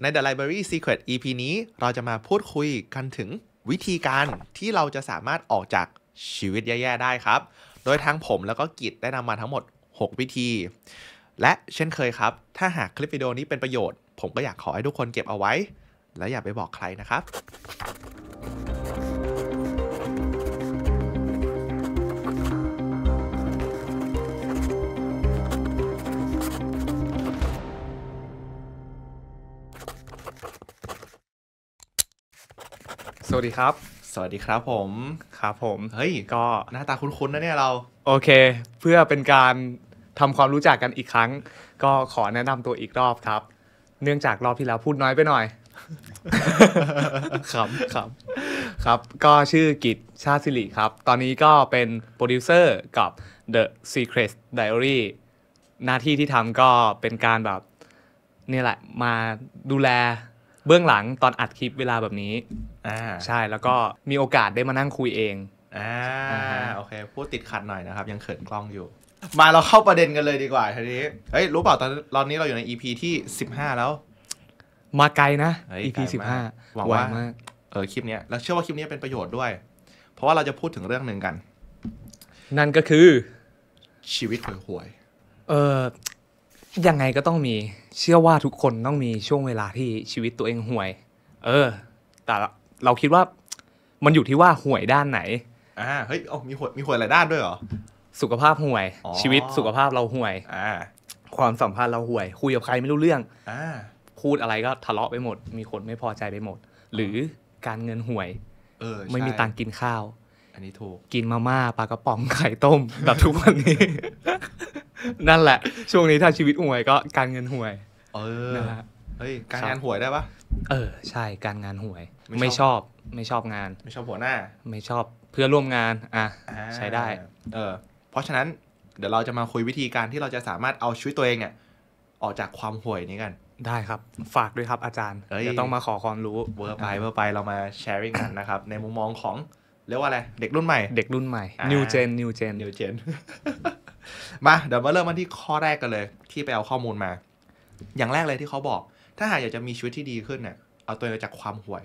ใน The Library Secret EP นี้เราจะมาพูดคุยกันถึงวิธีการที่เราจะสามารถออกจากชีวิตแย่ ๆ ได้ครับ โดยทางผมแล้วก็กิจได้นำมาทั้งหมด 6 วิธี และเช่นเคยครับ ถ้าหากคลิปวิดีโอนี้เป็นประโยชน์ ผมก็อยากขอให้ทุกคนเก็บเอาไว้ และอย่าไปบอกใครนะครับสวัสดีครับ สวัสดีครับผม ครับผม เฮ้ย ก็ หน้าตาคุ้นๆ นะเนี่ยเรา โอเค เพื่อเป็นการทำความรู้จักกันอีกครั้ง ก็ขอแนะนำตัวอีกรอบครับ เนื่องจากรอบที่แล้ว พูดน้อยไปหน่อย ครับครับ ครับ ก็ชื่อกิจชาติสิริครับ ตอนนี้ก็เป็นโปรดิวเซอร์กับ The Secret Diary หน้าที่ที่ทำก็เป็นการแบบนี่แหละมาดูแลเบื้องหลังตอนอัดคลิปเวลาแบบนี้อ่าใช่ แล้วก็มีโอกาสได้มานั่งคุยเองอ่าโอเค พูดติดขัดหน่อยนะครับ ยังเขินกล้องอยู่ มาเราเข้าประเด็นกันเลยดีกว่า ทีนี้ เฮ้ย รู้เปล่าตอนตอนนี้เราอยู่ใน EP ที่ 15 แล้ว มาไกลนะ EP 15 หวังว่าเออคลิปนี้แล้วเชื่อว่าคลิปนี้เป็นประโยชน์ด้วย เพราะว่าเราจะพูดถึงเรื่องหนึ่งกัน นั่นก็คือ ชีวิตห่วยๆเออยังไงก็ต้องมีเชื่อว่าทุกคนต้องมีช่วงเวลาที่ชีวิตตัวเองห่วย เออ แต่เราคิดว่ามันอยู่ที่ว่าห่วยด้านไหนอ่าเฮ้ยเออมีห่วยมีห่วยหลายด้านด้วยเหรอ สุขภาพห่วย ชีวิตสุขภาพเราห่วย อ่าความสัมพันธ์เราห่วย คุยกับใครไม่รู้เรื่องอ่าพูดอะไรก็ทะเลาะไปหมดมีคนไม่พอใจไปหมด หรือการเงินห่วย เออ ไม่มีตังค์กินข้าว อันนี้ถูกกินมาม่าปลากระป๋องไข่ต้มแบบทุกวันนี้นั่นแหละช่วงนี้ถ้าชีวิตห่วยก็การเงินห่วย เออนะฮะเฮ้ยการงานห่วยได้ปะเออใช่การงานห่วยไม่ชอบไม่ชอบงานไม่ชอบหัวหน้า ไม่ชอบเพื่อร่วมงานอ่ะใช้ได้เออเพราะฉะนั้นเดี๋ยวเราจะมาคุยวิธีการที่เราจะสามารถเอาชีวิตตัวเองเนี่ยออกจากความห่วยนี้กันได้ครับ ฝากด้วยครับ อาจารย์เดี๋ยวต้องมาขอความรู้เวอร์ไปเวอร์ไปเรามาแชร์ริ่งกันนะครับในมุมมองของเรียกว่าอะไรเด็กรุ่นใหม่เด็กรุ่นใหม่ new gen new gen new gen มาเดี๋ยวมาเริ่มกันที่ข้อแรกกันเลย ที่ไปเอาข้อมูลมา อย่างแรกเลยที่เขาบอก ถ้าหากอยากจะมีชีวิตที่ดีขึ้นเนี่ยเอาตัวเองจากความห่วย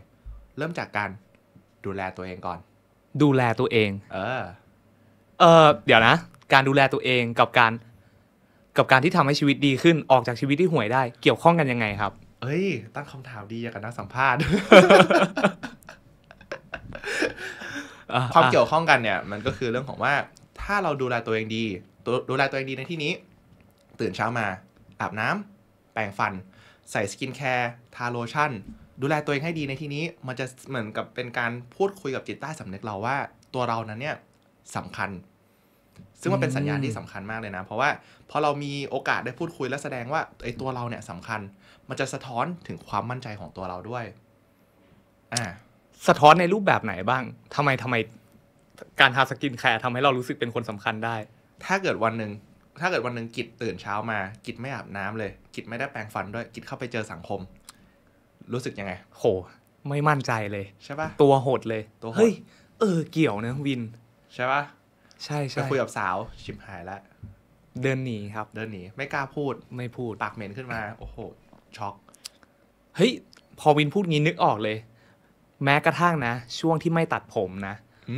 เริ่มจากการดูแลตัวเองก่อน ดูแลตัวเอง เออเออเดี๋ยวนะ การดูแลตัวเองกับการ กับการที่ทำให้ชีวิตดีขึ้นออกจากชีวิตที่ห่วยได้ เกี่ยวข้องกันยังไงครับ เอ้ย ตั้งคำถามดีอย่างกันนักสัมภาษณ์ความเกี่ยวข้องกันเนี่ย มันก็คือเรื่องของว่า ถ้าเราดูแลตัวเองดีดูแลตัวเองดีในที่นี้ ตื่นเช้ามาอาบน้ำ แปรงฟัน ใส่สกินแคร์ทาโลชั่น ดูแลตัวเองให้ดีในที่นี้มันจะเหมือนกับเป็นการพูดคุยกับจิตใต้สำนึกเราว่า ตัวเรานั้นเนี่ยสำคัญ ซึ่งมันเป็นสัญญาณที่สำคัญมากเลยนะ เพราะว่าพอเรามีโอกาสได้พูดคุยและแสดงว่าไอ้ตัวเราเนี่ยสำคัญ มันจะสะท้อนถึงความมั่นใจของตัวเราด้วยอ่าสะท้อนในรูปแบบไหนบ้าง ทำไมทำไมการทาสกินแคร์ทำให้เรารู้สึกเป็นคนสำคัญได้ถ้าเกิดวันหนึ่งถ้าเกิดวันหนึ่งกิจตื่นเช้ามา กิจไม่อาบน้ำเลย กิจไม่ได้แปรงฟันด้วย กิจเข้าไปเจอสังคม รู้สึกยังไง โห ไม่มั่นใจเลย ใช่ปะตัวโหดเลย ตัวเฮ้ยเออ เกี่ยวนะวิน ใช่ป่ะใช่ใช่ไปคุยกับสาว ชิมหายแล้วเดินหนีครับ เดินหนี ไม่กล้าพูด ไม่พูด ปากเหม็นขึ้นมา โอ้โห ช็อก เฮ้ย พอวินพูดงี้นึกออกเลย แม้กระทั่งนะช่วงที่ไม่ตัดผมนะ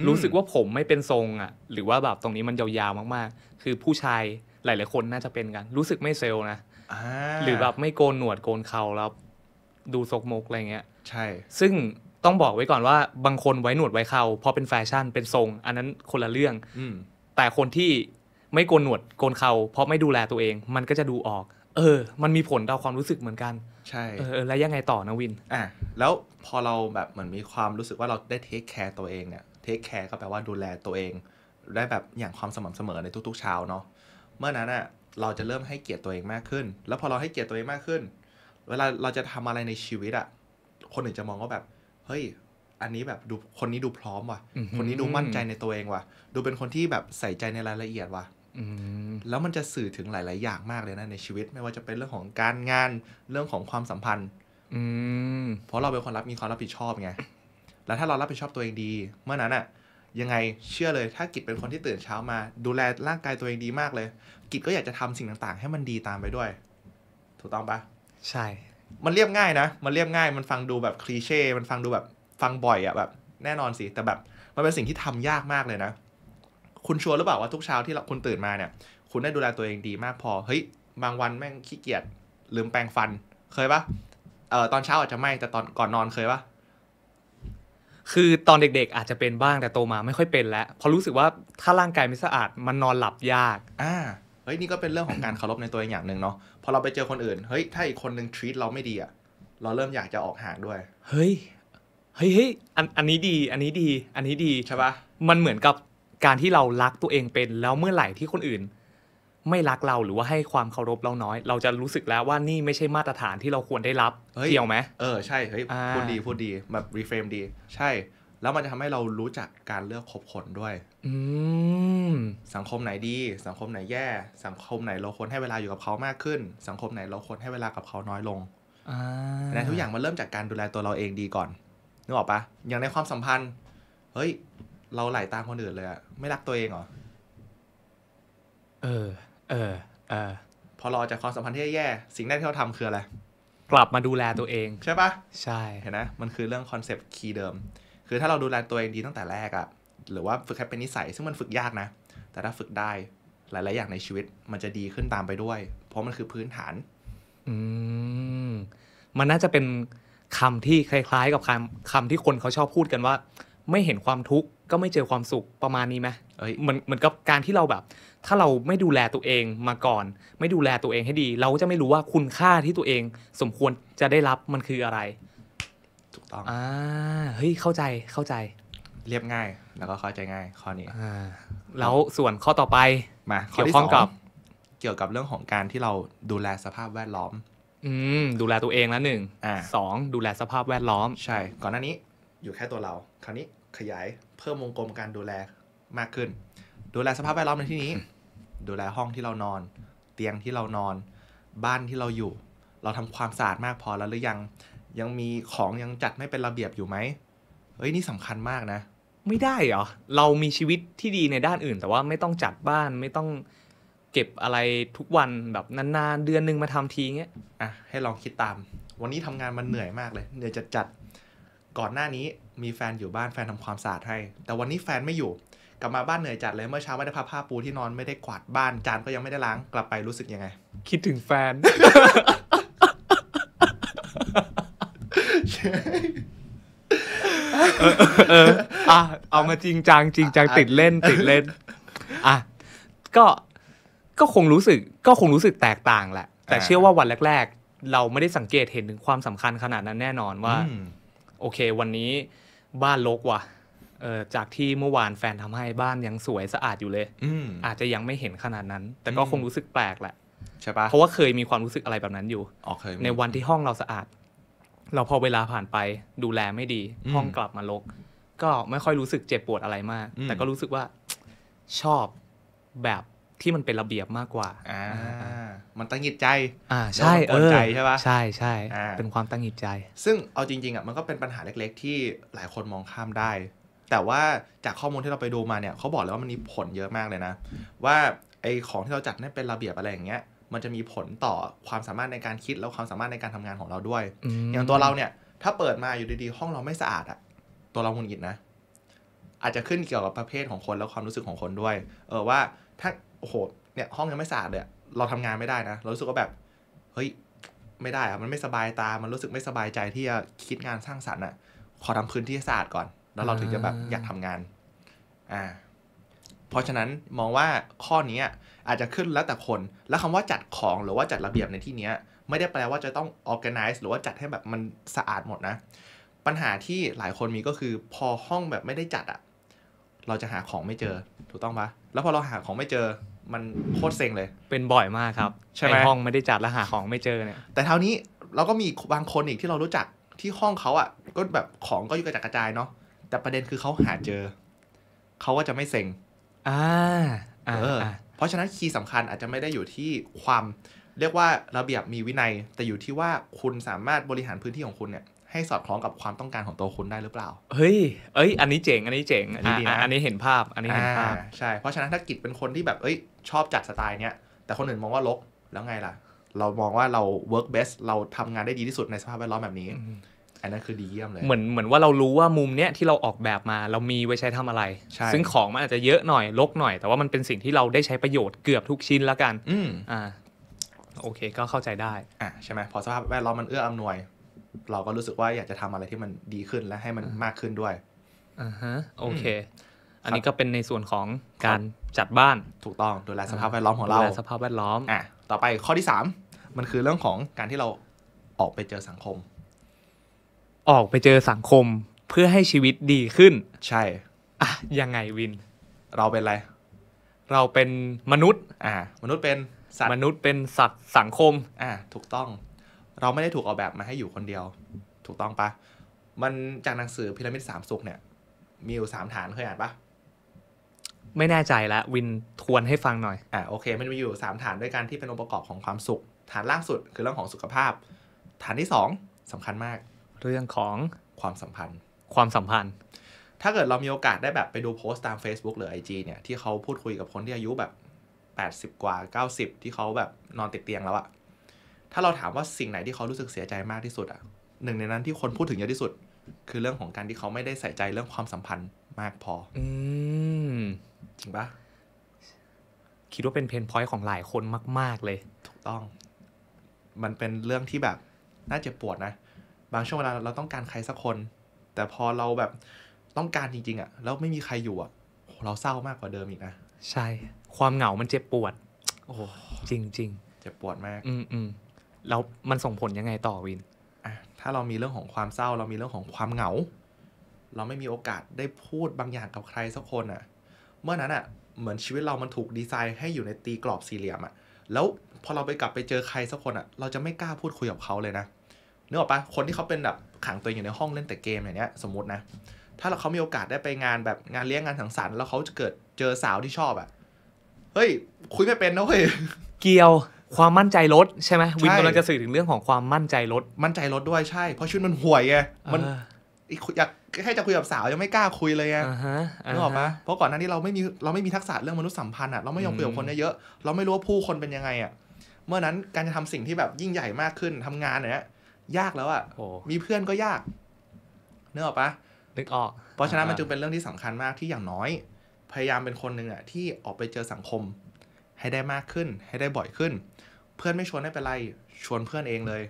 รู้สึกว่าผมไม่เป็นทรง อ่ะ หรือว่าแบบตรงนี้มันยาวๆมาก ๆ คือผู้ชายหลาย ๆ คนน่าจะเป็นกัน รู้สึกไม่เซลนะหรือแบบไม่โกนหนวดโกนเขาแล้วดูซกมกอะไรเงี้ย ใช่ ซึ่งต้องบอกไว้ก่อนว่าบางคนไว้หนวดไว้เขาเพราะเป็นแฟชั่นเป็นทรง อันนั้นคนละเรื่องแต่คนที่ไม่โกนหนวดโกนเขา เพราะไม่ดูแลตัวเอง มันก็จะดูออกเออ มันมีผลต่อความรู้สึกเหมือนกันใช่เออแล้วยังไงต่อนะวินอ่ะแล้วพอเราแบบเหมือนมีความรู้สึกว่าเราได้เทคแคร์ตัวเองเนี่ยเทคแคร์ก็แปลว่าดูแลตัวเอง ได้แบบอย่างความสม่ำเสมอในทุกๆเช้าเนาะเมื่อนั้นอ่ะเราจะเริ่มให้เกียรติตัวเองมากขึ้น แล้วพอเราให้เกียรติตัวเองมากขึ้น เวลาเราจะทำอะไรในชีวิตอ่ะ คนอื่นจะมองว่าแบบ เฮ้ย อันนี้แบบดูคนนี้ดูพร้อมว่ะ คนนี้ดูมั่นใจในตัวเองว่ะ ดูเป็นคนที่แบบใส่ใจในรายละเอียดว่ะแล้วมันจะสื่อถึงหลาย ๆ อย่างมากเลยนะในชีวิตไม่ว่าจะเป็นเรื่องของการงานเรื่องของความสัมพันธ์อืเพราะเราเป็นคนรับมีความรับผิดชอบไงแล้วถ้าเรารับผิดชอบตัวเองดี เมื่อนั้นอะยังไงเชื่อเลยถ้ากิจเป็นคนที่ตื่นเช้ามา ดูแลร่างกายตัวเองดีมากเลย กิจก็อยากจะทำสิ่งต่าง ๆ ให้มันดีตามไปด้วย ถูกต้องปะใช่ มันเรียบง่ายนะ มันเรียบง่าย มันฟังดูแบบคลีเช่มันฟังดูแบบฟังบ่อยอะแบบ แน่นอนสิ แต่แบบ มันเป็นสิ่งที่ทำยากมากเลยนะคุณชัวร์หรือเปล่าว่าทุกเช้าที่เราคุณตื่นมาเนี่ย คุณได้ดูแลตัวเองดีมากพอ เฮ้ย บางวันแม่งขี้เกียจลืมแปรงฟัน เคยปะเอ่อ ตอนเช้าอาจจะไม่แต่ตอนก่อนนอนเคยปะคือตอนเด็กๆอาจจะเป็นบ้างแต่โตมาไม่ค่อยเป็นแล้วเพราะรู้สึกว่าถ้าร่างกายไม่สะอาดมันนอนหลับยาก อ่า เฮ้ยนี่ก็เป็นเรื่องของการเคารพในตัวเองอย่างหนึ่งเนาะพอเราไปเจอคนอื่น เฮ้ยถ้าอีกคนหนึ่งทรีตเราไม่ดีอะเราเริ่มอยากจะออกห่างด้วย เฮ้ยเฮ้ยเฮ้ยอันอันนี้ดีอันนี้ดี อันนี้ดีใช่ปะมันเหมือนกับการที่เรารักตัวเองเป็นแล้วเมื่อไหร่ที่คนอื่น ไม่รักเราหรือว่าให้ความเคารพเราน้อย เราจะรู้สึกแล้วว่านี่ไม่ใช่มาตรฐานที่เราควรได้รับเฮ้ยเกี่ยวไหมเออใช่เฮ้ยพูดดีพูดดีแบบรีเฟรมดี ใช่ แล้วมันจะทำให้เรารู้จักการเลือกคบคนด้วย อืมสังคมไหนดี สังคมไหนแย่ สังคมไหนเราควรให้เวลาอยู่กับเขามากขึ้น สังคมไหนเราควรให้เวลากับเขาน้อยลงอนาะทุกอย่างมันเริ่มจากการดูแลตัวเราเองดีก่อนนึกออกปะอย่างในความสัมพันธ์เฮ้ยเราไหลาตามคนอื่นเลยอะไม่รักตัวเองเหรอเออ เออเออพอเราออกจากความสัมพันธ์ที่แย่ๆสิ่งแรกที่เราทำคืออะไร กลับมาดูแลตัวเอง ใช่ปะใช่ เห็นนะ มันคือเรื่องคอนเซปต์คีย์เดิม คือถ้าเราดูแลตัวเองดีตั้งแต่แรกอะหรือว่าฝึกให้เป็นนิสัย ซึ่งมันฝึกยากนะ แต่ถ้าฝึกได้หลาย ๆ อย่างในชีวิตมันจะดีขึ้นตามไปด้วย เพราะมันคือพื้นฐานอืมมันน่าจะเป็นคำที่คล้ายๆ กับคำคำที่คนเขาชอบพูดกันว่าไม่เห็นความทุกข์ก็ไม่เจอความสุขประมาณนี้ไหมเหมือนเหมือนกับการที่เราแบบ ถ้าเราไม่ดูแลตัวเองมาก่อน ไม่ดูแลตัวเองให้ดี เราก็จะไม่รู้ว่าคุณค่าที่ตัวเองสมควรจะได้รับมันคืออะไร ถูกต้องอ่าเฮ้ยเข้าใจเข้าใจ เรียบง่ายแล้วก็เข้าใจง่ายข้อนี้อ่าแล้วส่วนข้อต่อไปมาเกี่ยวข้องกับเกี่ยวกับเรื่องของการที่เราดูแลสภาพแวดล้อม อืมดูแลตัวเองแล้วหนึ่งอสองดูแลสภาพแวดล้อม ใช่ ก่อนหน้านี้อยู่แค่ตัวเราคราวนี้ขยายเพิ่มวงกลมการดูแลมากขึ้น ดูแลสภาพแวดล้อมในที่นี้ ดูแลห้องที่เรานอน เตียงที่เรานอน บ้านที่เราอยู่ เราทำความสะอาดมากพอแล้วหรือยังยังมีของยังจัดไม่เป็นระเบียบอยู่ไหมเฮ้ยนี่สำคัญมากนะไม่ได้เหรอเรามีชีวิตที่ดีในด้านอื่น แต่ว่าไม่ต้องจัดบ้านไม่ต้องเก็บอะไรทุกวันแบบนานๆเดือนนึงมาทำทีเงี้ยอ่ะให้ลองคิดตาม วันนี้ทำงานมันเหนื่อยมากเลยเหนื่อยจัดจัดก่อนหน้านี้มีแฟนอยู่บ้านแฟนทำความสะอาดให้ แต่วันนี้แฟนไม่อยู่ กลับมาบ้านเหนื่อยจัดเลยเมื่อเช้าไม่ได้พับผ้าปูที่นอนไม่ได้กวาดบ้านจาน ก็ยังไม่ได้ล้างกลับไปรู้สึกยังไง คิดถึงแฟนเออเออ่ะเอามาจริงจัง จริงจัง ติดเล่นติดเล่นอ่ะก็ ก็คงรู้สึก ก็คงรู้สึกแตกต่างแหละ แต่เชื่อว่าวันแรก ๆ เราไม่ได้สังเกตเห็นถึงความสำคัญขนาดนั้นแน่นอนว่าโอเค วันนี้บ้านลกว่ะ เออ จากที่เมื่อวานแฟนทำให้บ้านยังสวยสะอาดอยู่เลย อืมอาจจะยังไม่เห็นขนาดนั้น แต่ก็คงรู้สึกแปลกแหละ ใช่ปะเพราะว่าเคยมีความรู้สึกอะไรแบบนั้นอยู่อเคยในวันที่ห้องเราสะอาด เราพอเวลาผ่านไป ดูแลไม่ดี ห้องกลับมาลก ก็ไม่ค่อยรู้สึกเจ็บปวดอะไรมาก แต่ก็รู้สึกว่าชอบแบบที่มันเป็นระเบียบมากกว่าอ่ามันตั้งหิดใจ อ่าใช่เออใจใช่ปะใช่ใช่เป็นความตั้งหิดใจ ซึ่งเอาจริงๆอ่ะมันก็เป็นปัญหาเล็ก ๆ ที่หลายคนมองข้ามได้ แต่ว่าจากข้อมูลที่เราไปดูมาเนี่ยเขาบอกเลยว่ามันมีผลเยอะมากเลยนะ ว่าไอของที่เราจัดนี่เป็นระเบียบอะไรอย่างเงี้ยมันจะมีผลต่อความสามารถในการคิดแล้วความสามารถในการทำงานของเราด้วยอย่างตัวเราเนี่ย ถ้าเปิดมาอยู่ดี ๆ ห้องเราไม่สะอาดอะตัวเราหงุดหงิดนะอาจจะขึ้นเกี่ยวกับประเภทของคนแล้วความรู้สึกของคนด้วย เออว่าถ้าโอ้โหเนี่ยห้องยังไม่สะอาดเลยเราทำงานไม่ได้นะเรารู้สึกว่าแบบ เฮ้ย ไม่ได้อะมันไม่สบายตา มันรู้สึกไม่สบายใจที่จะคิดงานสร้างสรรค์อะขอทำพื้นที่สะอาดก่อน แล้วเราถึงจะแบบอยากทำงานอ่าเพราะฉะนั้นมองว่าข้อนี้อาจจะขึ้นแล้วแต่คน แล้วคำว่าจัดของหรือว่าจัดระเบียบในที่นี้ ไม่ได้แปลว่าจะต้อง organize หรือว่าจัดให้แบบมันสะอาดหมดนะปัญหาที่หลายคนมีก็คือพอห้องแบบไม่ได้จัดอะเราจะหาของไม่เจอถูกต้องปะแล้วพอเราหาของไม่เจอ มันโคตรเซ็งเลยเป็นบ่อยมากครับใช่ไหมห้องไม่ได้จัดแล้วหาของไม่เจอเนี่ยแต่เท่านี้เราก็มีบางคนอีกที่เรารู้จักที่ห้องเขาอ่ะก็แบบของก็อยู่กระจัดกระจายเนาะแต่ประเด็นคือเขาหาเจอเขาก็จะไม่เซ็งอ่าเออเพราะฉะนั้นคีย์สำคัญอาจจะไม่ได้อยู่ที่ความ เรียกว่าระเบียบมีวินัยแต่อยู่ที่ว่าคุณสามารถบริหารพื้นที่ของคุณเนี่ยให้สอดคล้องกับความต้องการของตัวคุณได้หรือเปล่า เฮ้ย เอ้ย อันนี้เจ๋ง อันนี้เจ๋ง อันนี้ดีนะ อันนี้เห็นภาพ อันนี้เห็นภาพ ใช่ เพราะฉะนั้นถ้ากิจเป็นคนที่แบบ เอ้ย ชอบจัดสไตล์เนี้ย แต่คนอื่นมองว่าลก แล้วไงล่ะ เรามองว่าเรา work best เราทำงานได้ดีที่สุดในสภาพแวดล้อมแบบนี้ อันนั้นคือดีเยี่ยมเลย เหมือน เหมือนว่าเรารู้ว่ามุมเนี้ยที่เราออกแบบมา เรามีไว้ใช้ทำอะไรซึ่งของมันอาจจะเยอะหน่อย ลกหน่อย แต่ว่ามันเป็นสิ่งที่เราได้ใช้ประโยชน์เกือบทุกชิ้นลวกัน อืมอ่า โอเค ก็เข้าใจได้อ่าใช่ไหมพอสภาพแวดล้อมมันเอื้ออำนวยเราก็รู้สึกว่าอยากจะทำอะไรที่มันดีขึ้นและให้มันมากขึ้นด้วยอ่าฮะโอเค อันนี้ก็เป็นในส่วนของการจัดบ้านถูกต้องดูแลสภาพแวดล้อมของเรา ดูแลสภาพแวดล้อม อ่ะต่อไปข้อที่สามันคือเรื่องของการที่เราออกไปเจอสังคม ออกไปเจอสังคมเพื่อให้ชีวิตดีขึ้น ใช่ อ่ะยังไงวิน เราเป็นอะไรเราเป็นมนุษย์อ่ามนุษย์เป็นสัตว์มนุษย์เป็นสัตว์สังคมอ่าถูกต้องเราไม่ได้ถูกออกแบบมาให้อยู่คนเดียว ถูกต้องปะมันจากหนังสือพีระมิดสามสุขเนี่ย มีอยู่สามฐานเคยอ่านปะไม่แน่ใจละวินทวนให้ฟังหน่อยอ่าโอเคมันมีอยู่สามฐานด้วยกันที่เป็นองค์ประกอบของความสุข ฐานล่างสุดคือเรื่องของสุขภาพ ฐานที่สองสำคัญมากเรื่องของความสัมพันธ์ความสัมพันธ์ ถ้าเกิดเรามีโอกาสได้แบบไปดูโพสต์ตาม Facebook หรือ IG เนี่ยที่เขาพูดคุยกับคนที่อายุแบบ 80 กว่า 90 ที่เขาแบบนอนติดเตียงแล้วอะถ้าเราถามว่าสิ่งไหนที่เขารู้สึกเสียใจมากที่สุดอ่ะหนึ่งในนั้นที่คนพูดถึงเยอะที่สุด คือเรื่องของการที่เขาไม่ได้ใส่ใจเรื่องความสัมพันธ์มากพอ อืจริงปะคิดว่าเป็นเพนพอยต์ของหลายคนมาก ๆเลย ถูกต้อง มันเป็นเรื่องที่แบบ น่าเจ็บปวดนะบางช่วงเวลาเราต้องการใครสักคน แต่พอเราแบบต้องการจริงๆอะ่ะ แล้วไม่มีใครอยู่อะ่ะ เราเศร้ามากกว่าเดิมอีกนะใช่ ความเหงา มันเจ็บปวด โอ้จริงจริงเจ็บปวดมาก อืมอืมแล้วมันส่งผลยังไงต่อวินถ้าเรามีเรื่องของความเศร้าเรามีเรื่องของความเหงา เราไม่มีโอกาสได้พูดบางอย่างกับใครสักคนอะ่ะ เมื่อนั้นอะ่ะ เหมือนชีวิตเรามันถูกดีไซน์ให้อยู่ในตีกรอบสี่เหลี่ยมอะ่ะ แล้วพอเราไปกลับไปเจอใครสักคนอะ่ะ เราจะไม่กล้าพูดคุยกับเขาเลยนะนึกออกปะคนที่เขาเป็นแบบขังตัวอยู่ในห้องเล่นแต่เกมอย่างเนี้ย สมมตินะ ถ้าเราเขามีโอกาสได้ไปงานแบบงานเลี้ยงงานสังสรรค์แล้วเขาจะเกิดเจอสาวที่ชอบอะ่ะ เฮ้ย คุยไม่เป็นนะเว้ยเกี่ยวความมั่นใจลดใช่ไหมวินกำลังจะสื่อถึงเรื่องของความมั่นใจลดมั่นใจลดด้วยใช่ เพราะชุดมันห่วยไงมันอยากแค่จะคุยกับสาวยังไม่กล้าคุยเลยไงนึกออกปะเพราะก่อนหน้านี้เราไม่มีเราไม่มี ทักษะเรื่องมนุษยสัมพันธ์อ่ะเราไม่ยอมคุยกับคนเยอะเราไม่รู้ว่าผู้คนเป็นยังไงอ่ะเมื่อนั้นการจะทำสิ่งที่แบบยิ่งใหญ่มากขึ้นทำงานเนี้ยยากแล้วอ่ะมีเพื่อนก็ยากนึกออกปะนึกออก เพราะฉะนั้นมันจึงเป็นเรื่องที่สำคัญมากที่อย่างน้อย พยายามเป็นคนหนึ่งอ่ะที่ออกไปเจอสังคม ให้ได้มากขึ้น ให้ได้บ่อยขึ้นเพื่อนไม่ชวนไม่เป็นไรชวนเพื่อนเองเลย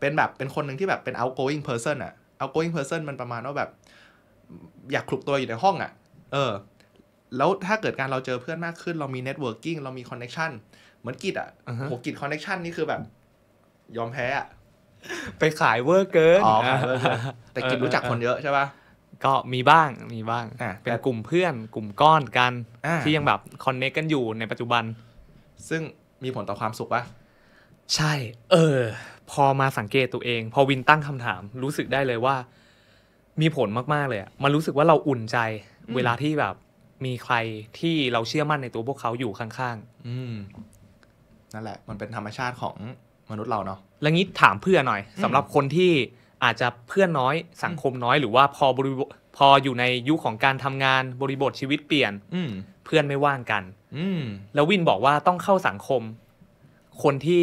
เป็นแบบเป็นคนหนึ่งที่แบบเป็น outgoing person อะ outgoing person มันประมาณว่าแบบ อยากคลุกตัวอยู่ในห้องอะเออ แล้วถ้าเกิดการเราเจอเพื่อนมากขึ้นเรามี networking เรามี connection เหมือนกิจอะโหกิจ connection นี่คือแบบ ยอมแพ้อะไปขายเวอร์เกินอ๋ออร์แต่กิจรู้จักคนเยอะใช่ปะก็มีบ้างมีบ้างเป็นกลุ่มเพื่อนกลุ่มก้อนกันที่ยังแบบคอนเนคกันอยู่ในปัจจุบัน ซึ่งมีผลต่อความสุขปะใช่ เออ พอมาสังเกตตัวเอง พอวินตั้งคำถาม รู้สึกได้เลยว่ามีผลมาก ๆ เลยอะมันรู้สึกว่าเราอุ่นใจ เวลาที่แบบมีใครที่เราเชื่อมั่นในตัวพวกเขาอยู่ข้างๆอืมนั่นแหละ มันเป็นธรรมชาติของมนุษย์เราเนาะ แล้วงี้ ถามเพื่อนหน่อย สำหรับคนที่อาจจะเพื่อนน้อยสังคมน้อยหรือว่าพอบริพออยู่ในยุคของการทำงานบริบทชีวิตเปลี่ยน อืเพื่อนไม่ว่างกัน อืแล้ววินบอกว่าต้องเข้าสังคมคนที่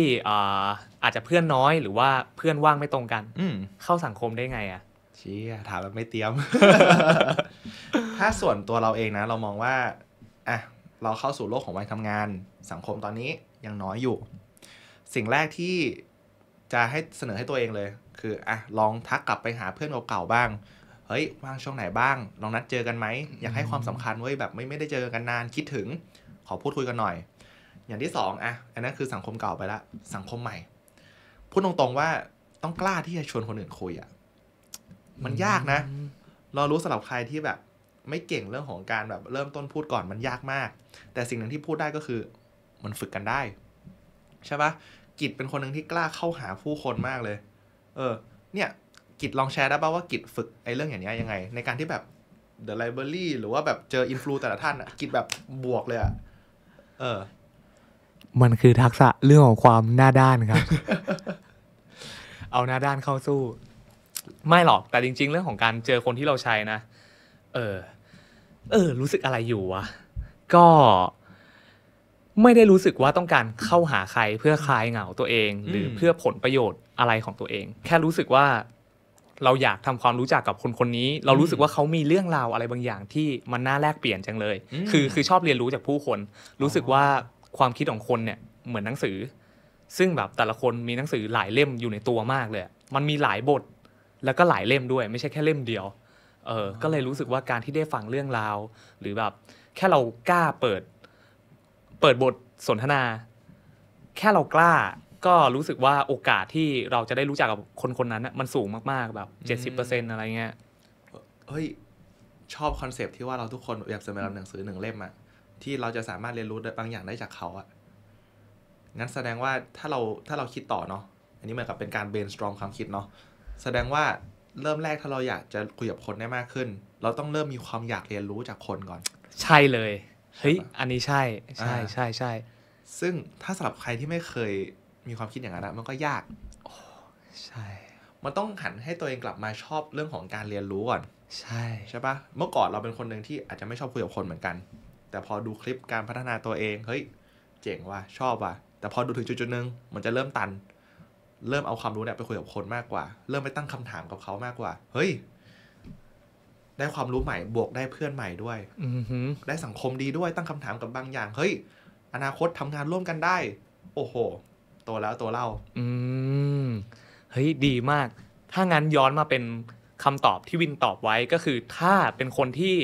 อาจจะเพื่อนน้อยหรือว่าเพื่อนว่างไม่ตรงกันเข้าสังคมได้ไงอะะชี้ถามแบบไม่เตรียม ถ้าส่วนตัวเราเองนะ เรามองว่าอ่ะเราเข้าสู่โลกของวัยทำงาน สังคมตอนนี้ยังน้อยอยู่ สิ่งแรกที่จะให้เสนอให้ตัวเองเลย คืออ่ะลองทักกลับไปหาเพื่อนเก่าๆบ้าง เฮ้ยว่างช่วงไหนบ้าง ลองนัดเจอกันไหมอยากให้ความสำคัญเว้ยแบบไม่ไม่ได้เจอกันนานคิดถึงขอพูดคุยกันหน่อยอย่างที่สองอ่ะ อันนั้นคือสังคมเก่าไปละ สังคมใหม่ พูดตรงๆว่าต้องกล้าที่จะชวนคนอื่นคุยอ่ะ มันยากนะเรารู้สำหรับใครที่แบบ ไม่เก่งเรื่องของการแบบเริ่มต้นพูดก่อนมันยากมาก แต่สิ่งหนึ่งที่พูดได้ก็คือ มันฝึกกันได้ใช่ปะกิจเป็นคนหนึ่งที่กล้าเข้าหาผู้คนมากเลย เออ เนี่ยกิจลองแชร์ได้ป่าว่ากิจฝึกไอ้เรื่องอย่างนี้ยังไง ในการที่แบบ The Library หรือว่าแบบเจออินฟลูแต่ละท่านอ่ะกิจแบบบวกเลยอ่ะ เออมันคือทักษะเรื่องของความหน้าด้านครับ เอาหน้าด้านเข้าสู้ ไม่หรอกแต่จริง ๆ เรื่องของการเจอคนที่เราใช้นะ เออ เออ รู้สึกอะไรอยู่วะก็ ไม่ได้รู้สึกว่าต้องการเข้าหาใครเพื่อคลายเหงาตัวเอง หรือเพื่อผลประโยชน์อะไรของตัวเอง แค่รู้สึกว่าเราอยากทำความรู้จักกับคนคนนี้ เรารู้สึกว่าเขามีเรื่องราวอะไรบางอย่าง ที่มันน่าแลกเปลี่ยนจังเลยคือคือชอบเรียนรู้จากผู้คนรู้สึกว่าความคิดของคนเนี่ยเหมือนหนังสือ ซึ่งแบบแต่ละคนมีหนังสือหลายเล่มอยู่ในตัวมากเลยมันมีหลายบทแล้วก็หลายเล่มด้วย ไม่ใช่แค่เล่มเดียวเออ ก็เลยรู้สึกว่าการที่ได้ฟังเรื่องราวหรือแบบแค่เรากล้าเปิดเปิดบทสนทนา แค่เรากล้าก็รู้สึกว่าโอกาสที่เราจะได้รู้จักกับคนคนนั้นมันสูงมากๆแบบเจ็สิบเปอะไรเงี้ยเฮ้ยชอบคอนเซปที่ว่าเราทุกคนอยากจะมาทำหนังสือหนึ่งเล่มอะที่เราจะสามารถเรียนรู้บางอย่างได้จากเขาอะงั้นแสดงว่าถ้าเราถ้าเราคิดต่อเนาะ อันนี้เหมือนกับเป็นการเบนสตรองความคิดเนาะ แสดงว่าเริ่มแรกถ้าเราอยากจะคุยกับคนได้มากขึ้น เราต้องเริ่มมีความอยากเรียนรู้จากคนก่อน ใช่เลย เฮ้ย อันนี้ใช่ ใช่ ใช่ใช่ ซึ่งถ้าสำหรับใครที่ไม่เคยมีความคิดอย่างนั้นมันก็ยากโอ้ใช่ มันต้องหันให้ตัวเองกลับมาชอบเรื่องของการเรียนรู้ก่อน ใช่ ใช่ปะเมื่อก่อนเราเป็นคนหนึ่งที่อาจจะไม่ชอบคุยกับคนเหมือนกันแต่พอดูคลิปการพัฒนาตัวเอง เฮ้ย เจ๋งว่ะ ชอบว่ะ แต่พอดูถึงจุดๆหนึ่งมันจะเริ่มตัน เริ่มเอาความรู้เนี่ยไปคุยกับคนมากกว่า เริ่มไปตั้งคำถามกับเขามากกว่า เฮ้ย ได้ความรู้ใหม่ บวกได้เพื่อนใหม่ด้วยออืได้สังคมดีด้วย ตั้งคำถามกับบางอย่าง เฮ้ย อนาคตทำงานร่วมกันได้ โอ้โหโตแล้วโตเล่า อืมเฮ้ย ดีมาก ถ้างั้นย้อนมาเป็นคำตอบที่วินตอบไว้ก็คือ ถ้าเป็นคนที่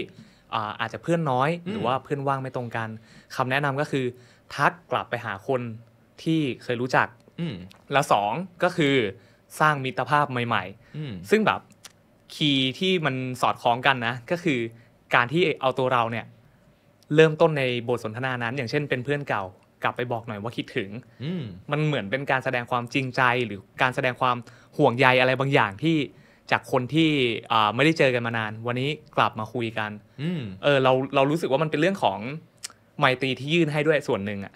อาจจะเพื่อนน้อยหรือว่าเพื่อนว่างไม่ตรงกัน คำแนะนำก็คือ ทักกลับไปหาคนที่เคยรู้จักแล้วสองก็คือ สร้างมิตรภาพใหม่ๆซึ่งแบบคีย์ที่มันสอดคล้องกันนะ ก็คือการที่เอาตัวเราเนี่ย เริ่มต้นในบทสนทนานั้น อย่างเช่น เป็นเพื่อนเก่ากลับไปบอกหน่อยว่าคิดถึงมันเหมือนเป็นการแสดงความจริงใจหรือการแสดงความห่วงใยอะไรบางอย่างที่จากคนที่ไม่ได้เจอกันมานาน วันนี้กลับมาคุยกันเออเราเรารู้สึกว่ามันเป็นเรื่องของไมตรีที่ยื่นให้ด้วยส่วนหนึ่งอะ่ะ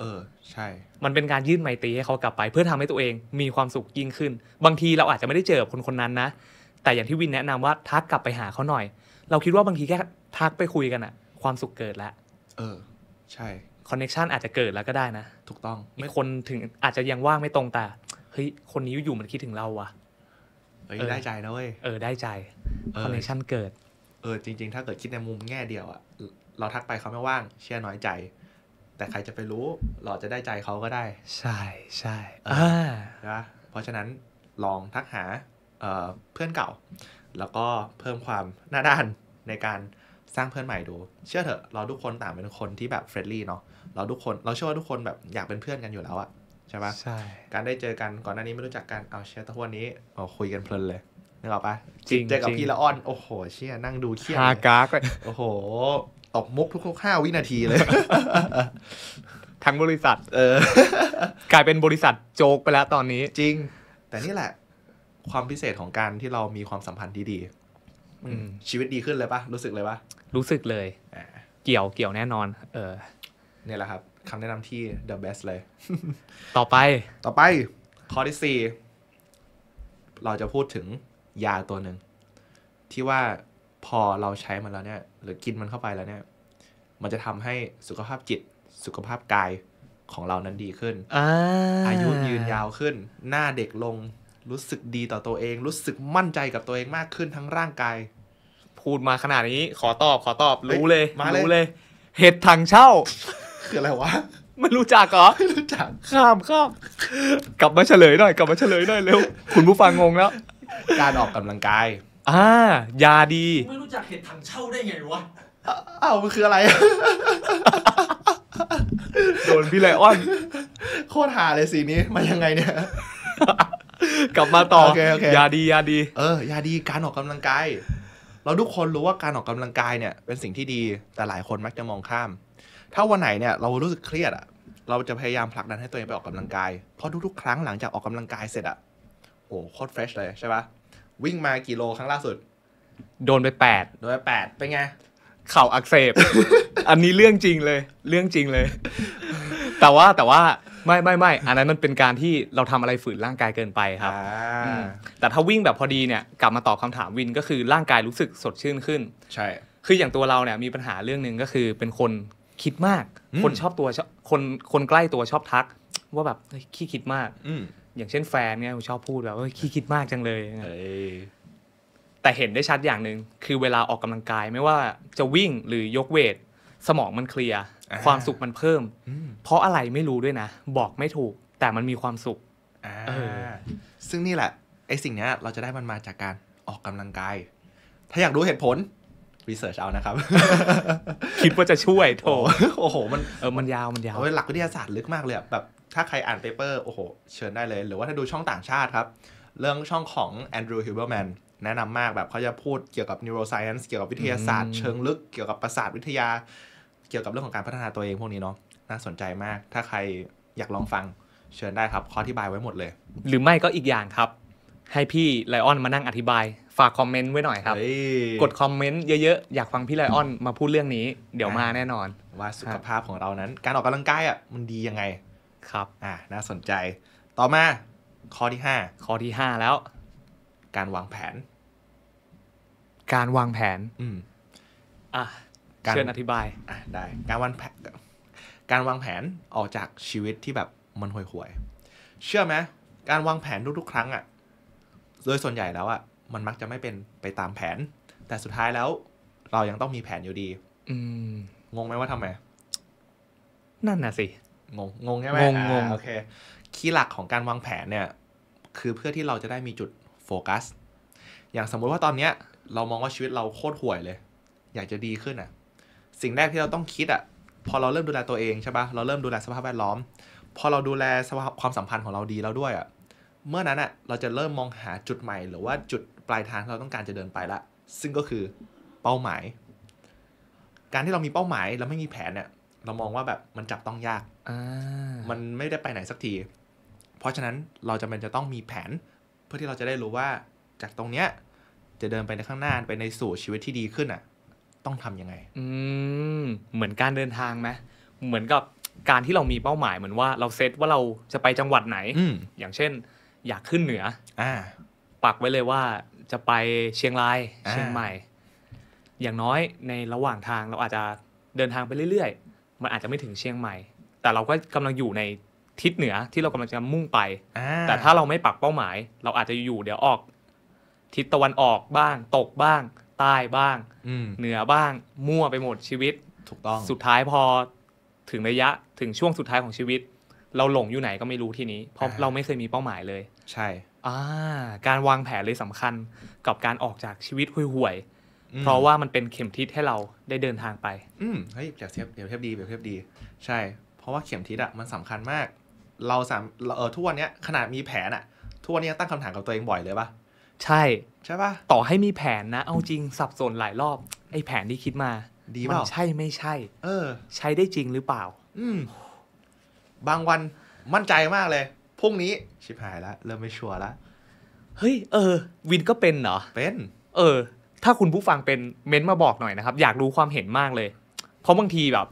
เออใช่ มันเป็นการยื่นไมตรีให้เขากลับไป เพื่อทำให้ตัวเอง มีความสุขยิ่งขึ้น บางทีเราอาจจะไม่ได้เจอคนคนนั้นนะแต่อย่างที่วินแนะนำว่าทักกลับไปหาเขาหน่อย เราคิดว่าบางทีแค่ ทักไปคุยกันอะ่ะ ความสุขเกิดแล้วเออ ใช่คอนเน็ชันอาจจะเกิดแล้วก็ได้นะถูกต้องไม่คนถึงอาจจะยังว่างไม่ตรงแต่เฮ้ยคนนี้อยู่มันคิดถึงเราว่ะเอ้ยได้ใจนะเว้ย เออได้ใจ คอนเนคชั่นเกิด เออจริงๆ ถ้าเกิดคิดในมุมแง่เดียวอะเราทักไปเขาไม่ว่าง เชื่อน้อยใจ แต่ใครจะไปรู้หลอจะได้ใจเขาก็ได้ใช่ใช่ใเออนะเพราะฉะนั้นลองทักหาเเพื่อนเก่า แล้วก็เพิ่มความหน้าด้านในการสร้างเพื่อนใหม่ดู เชื่อเถอะเราทุกคนต่างเป็นคนที่แบบเฟรนลี่เนาะเราทุกคนเราเชื่อว่าทุกคนแบบอยากเป็นเพื่อนกันอยู่แล้วอะใช่ปะใช่ การได้เจอกันก่อนหน้านี้ไม่รู้จักกัน เอาเชียร์ตะวันนี้เอาคุยกันเพลินเลย นึกออกปะจริง เจอกับพี่ละอ่อน โอ้โหเชียร์นั่งดูเชียร์ฮากากโอ้โห ตกมุกทุกขห้าวินาทีเลย ทั้งบริษัท เออ กลายเป็นบริษัทโจกไปแล้วตอนนี้ จริง แต่นี่แหละ ความพิเศษของการที่เรามีความสัมพันธ์ที่ดีชีวิตดีขึ้นเลยปะรู้สึกเลยปะรู้สึกเลยเกี่ยวเกี่ยวแน่นอน เออ เนี่ยแหละครับคำแนะนำที่ the best เลย ต่อไป ต่อไป ข้อที่สี่เราจะพูดถึง ยาตัวหนึ่ง ที่ว่าพอเราใช้มันแล้วเนี่ย หรือกินมันเข้าไปแล้วเนี่ย มันจะทำให้สุขภาพจิตสุขภาพกายของเรานั้นดีขึ้นอาอายุยืนยาวขึ้น หน้าเด็กลง รู้สึกดีต่อตัวเอง รู้สึกมั่นใจกับตัวเองมากขึ้นทั้งร่างกาย พูดมาขนาดนี้ ขอตอบขอตอบรู้เลยมาเลย เห็ดถังเช่าคืออะไรวะไม่รู้จักเหรอ ไม่รู้จักข้ามข้าม กลับมาเฉลยหน่อย กลับมาเฉลยหน่อยเร็ว คุณผู้ฟังงงแล้ว การออกกำลังกาย อ่า ยาดี ไม่รู้จักเห็ดถังเช่าได้ไงวะอ้ามันคืออะไร โดนพี่ไลออนโคตรหาเลยสีนี้มายังไงเนี่ย กลับมาต่อยาดียาดี เออ ยาดี การออกกำลังกาย เราทุกคนรู้ว่าการออกกำลังกายเนี่ย เป็นสิ่งที่ดี แต่หลายคนมักจะมองข้ามถ้าวันไหนเนี่ยเรารู้สึกเครียดอะเราจะพยายามผลักดันให้ตัวเองไปออกกำลังกายเพราะทุกๆครั้งหลังจากออกกำลังกายเสร็จอะโอ้โคตรเฟรชเลยใช่ปะวิ่งมากี่โลครั้งล่าสุด โดนไปแปดโดนไปแปดเป็นไงเข่าอักเสบอันนี้เรื่องจริงเลย เรื่องจริงเลย แต่ว่าแต่ว่าไม่ไม่ไม่อันนั้นมันเป็นการที่เราทำอะไรฝืนร่างกายเกินไปครับแต่ถ้าวิ่งแบบพอดีเนี่ย กลับมาตอบคาถามวินก็คือร่างกายรู้สึกสดชื่นขึ้น ใช่ คืออย่างตัวเราเนี่ยมีปัญหาเรื่องหนึ่งก็คือเป็นคนคิดมาก คนชอบตัวคนคนใกล้ตัวชอบทัก ว่าแบบขี้คิดมากอย่างเช่นแฟนเนี่ยชอบพูดแบบว่าขี้คิดมากจังเลยแต่เห็นได้ชัดอย่างหนึ่งคือเวลาออกกำลังกายไม่ว่าจะวิ่งหรือยกเวทสมองมันเคลียร์ความสุขมันเพิ่มเพราะอะไรไม่รู้ด้วยนะบอกไม่ถูก แต่มันมีความสุขซึ่งนี่แหละไอ้สิ่งนี้เราจะได้มันมาจากการออกกำลังกายถ้าอยากรู้เหตุผลรีเสิร์ชเอานะครับ คิดว่าจะช่วยโถโอ้โหมันเออมันยาวมันยาวหลักวิทยาศาสตร์ลึกมากเลยแบบถ้าใครอ่านเปเปอร์โอ้โห เชิญได้เลย หรือว่าถ้าดูช่องต่างชาติครับ เรื่องช่องของแอนดรูว์ฮิวเบอร์แมนแนะนำมากแบบเขาจะพูดเกี่ยวกับนิวโรไซเอนซ์เกี่ยวกับวิทยาศาสตร์เชิงลึกเกี่ยวกับประสาทวิทยา เกี่ยวกับเรื่องของการพัฒนาตัวเองพวกนี้เนาะน่าสนใจมาก ถ้าใครอยากลองฟัง เชิญได้ครับเขาอธิบายไว้หมดเลย หรือไม่ก็อีกอย่างครับให้พี่ไลออนมานั่งอธิบายฝากคอมเมนต์ไว้หน่อยครับกดคอมเมนต์เยอะๆ อยากฟังพี่ไลออนมาพูดเรื่องนี้ เดี๋ยวมาแน่นอน ว่าสุขภาพของเรานั้น การออกกำลังกายอ่ะมันดียังไง ครับอ่าน่าสนใจ ต่อมาข้อที่ห้าข้อที่ห้าแล้ว การวางแผน การวางแผนอืมอ่ะเชิญอธิบายอ่ะได้ การวางแผน การวางแผนออกจากชีวิตที่แบบมันห่วยๆเชื่อไหมการวางแผนทุกๆครั้งอ่ะโดยส่วนใหญ่แล้วอะ่ะมันมักจะไม่เป็นไปตามแผน แต่สุดท้ายแล้วเรายังต้องมีแผนอยู่ดี อืม งงไหมว่าทำไมนั่นน่ะสิงงงงใช่ไหมงงงงโอเค คีย์หลักของการวางแผนเนี่ย คือเพื่อที่เราจะได้มีจุดโฟกัส อย่างสมมุติว่าตอนเนี้ย เรามองว่าชีวิตเราโคตรห่วยเลย อยากจะดีขึ้นอะ่ะ สิ่งแรกที่เราต้องคิดอะ่ะ พอเราเริ่มดูแลตัวเองใช่ปะเราเริ่มดูแลสภาพแวดล้อม พอเราดูแลสภาพความสัมพันธ์ของเราดีแล้วด้วยอะ่ะเมื่อนั้นอะเราจะเริ่มมองหาจุดใหม่หรือว่าจุดปลายทางที่เราต้องการจะเดินไปละ ซึ่งก็คือเป้าหมาย การที่เรามีเป้าหมายแล้วไม่มีแผนเนี่ย เรามองว่าแบบมันจับต้องยากมันไม่ได้ไปไหนสักที เพราะฉะนั้นเราจะเป็นจะต้องมีแผน เพื่อที่เราจะได้รู้ว่าจากตรงเนี้ย จะเดินไปในข้างหน้าไปในสู่ชีวิตที่ดีขึ้นอะ่ะ ต้องทํำยังไงอืมเหมือนการเดินทางไหมเหมือนกับการที่เรามีเป้าหมายเหมือนว่าเราเซตว่าเราจะไปจังหวัดไหน อย่างเช่นอยากขึ้นเหนืออ่าปักไว้เลยว่าจะไปเชียงรายเชียงใหม่ อย่างน้อยในระหว่างทางเราอาจจะเดินทางไปเรื่อยๆ มันอาจจะไม่ถึงเชียงใหม่ แต่เราก็กำลังอยู่ในทิศเหนือที่เรากำลังจะมุ่งไปแต่ถ้าเราไม่ปักเป้าหมาย เราอาจจะอยู่ เดี๋ยวออก ทิศตะวันออกบ้าง ตกบ้าง ใต้บ้างเหนือบ้าง มั่วไปหมดชีวิต ถูกต้อง สุดท้ายพอถึงระยะถึงช่วงสุดท้ายของชีวิตเราหลงอยู่ไหนก็ไม่รู้ที่นี้เพราะเราไม่เคยมีเป้าหมายเลย ใช่อ่าการวางแผนเลยสำคัญกับการออกจากชีวิตห่วย ๆ เพราะว่ามันเป็นเข็มทิศให้เราได้เดินทางไปอืมเฮ้ยเปรียบเทียบเปรียบเทียบดีเปรียบเทียบดีใช่ เพราะว่าเข็มทิศอะมันสำคัญมาก เราสามเออทุกวันนี้ขนาดมีแผนอะทุกวันนี้ตั้งคำถามกับตัวเองบ่อยเลยปะใช่ ใช่ปะต่อให้มีแผนนะเอาจริงสับสนหลายรอบไอ้แผนที่คิดมา ดีมันใช่ไม่ใช่ เออ ใช้ได้จริงหรือเปล่า อืมบางวันมั่นใจมากเลยพรุ่งนี้ ชิบหายแล้วเริ่มไม่ชัวร์ละ เฮ้ย เออ วินก็เป็นเหรอ เป็นเออ ถ้าคุณผู้ฟังเป็นเม้นมาบอกหน่อยนะครับ อยากรู้ความเห็นมากเลย เพราะบางทีแบบ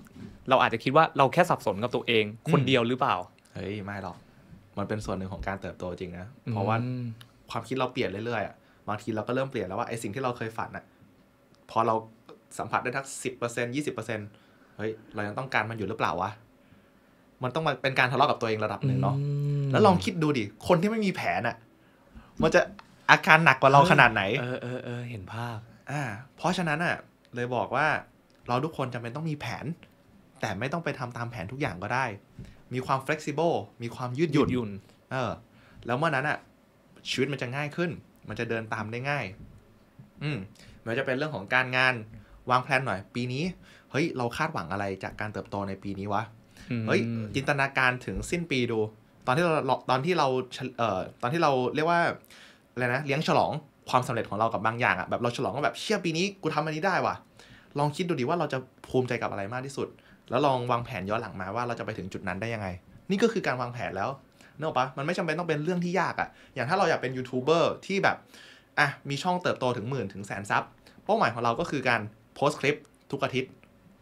เราอาจจะคิดว่าเราแค่สับสนกับตัวเองคนเดียวหรือเปล่าเฮ้ยไม่หรอก มันเป็นส่วนหนึ่งของการเติบโตจริงนะเพราะว่าความคิดเราเปลี่ยนเรื่อยๆอะบางทีเราก็เริ่มเปลี่ยนแล้วว่าไอ้สิ่งที่เราเคยฝันอ่ะพอเราสัมผัสได้ทักสิบเปอร์เซ็นยี่สิบเปอร์เซ็นเฮ้ยเรายังต้องการมันอยู่หรือเปล่าวะมันต้องมาเป็นการทะเลาะกับตัวเองระดับหนึ่งเนาะ แล้วลองคิดดูดิ คนที่ไม่มีแผนอะ่ะ มันจะอาการหนักกว่าเราขนาดไหน เออเออเออเห็นภาพ อ่า เพราะฉะนั้นอะ่ะ เลยบอกว่าเราทุกคนจำเป็นต้องมีแผน แต่ไม่ต้องไปทำตามแผนทุกอย่างก็ได้ มีความ flexible มีความยืดหยุ่นยนเออ แล้วเมื่อนั้นอะ่ะ ชีวิตมันจะง่ายขึ้น มันจะเดินตามได้ง่าย อืมมันจะเป็นเรื่องของการงานวางแผนหน่อย ปีนี้ เฮ้ย เราคาดหวังอะไรจากการเติบโตในปีนี้วะเฮ้ยจินตนาการถึงสิ้นปีดู ตอนที่เราตอนที่เราเอ่อตอนที่เราเรียกว่าอะไรนะเลี้ยงฉลองความสำเร็จของเรากับบางอย่างอะ่ะแบบเราฉลองก็แบบเชี่อปีนี้กูทำอันนี้ได้ว่ะ ลองคิดดูดิว่าเราจะภูมิใจกับอะไรมากที่สุด แล้วลองวางแผนย้อนหลังมาว่าเราจะไปถึงจุดนั้นได้ยังไง นี่ก็คือการวางแผนแล้วนึกออกปะมันไม่จำเป็นต้องเป็นเรื่องที่ยากอะ่ะอย่างถ้าเราอยากเป็นยูทูบเบอร์ที่แบบอ่ะมีช่องเติบโตถึงหมื่นถึงแสนซับเป้าหมายของเราก็คือการโพสต์คลิปทุกอาทิตย์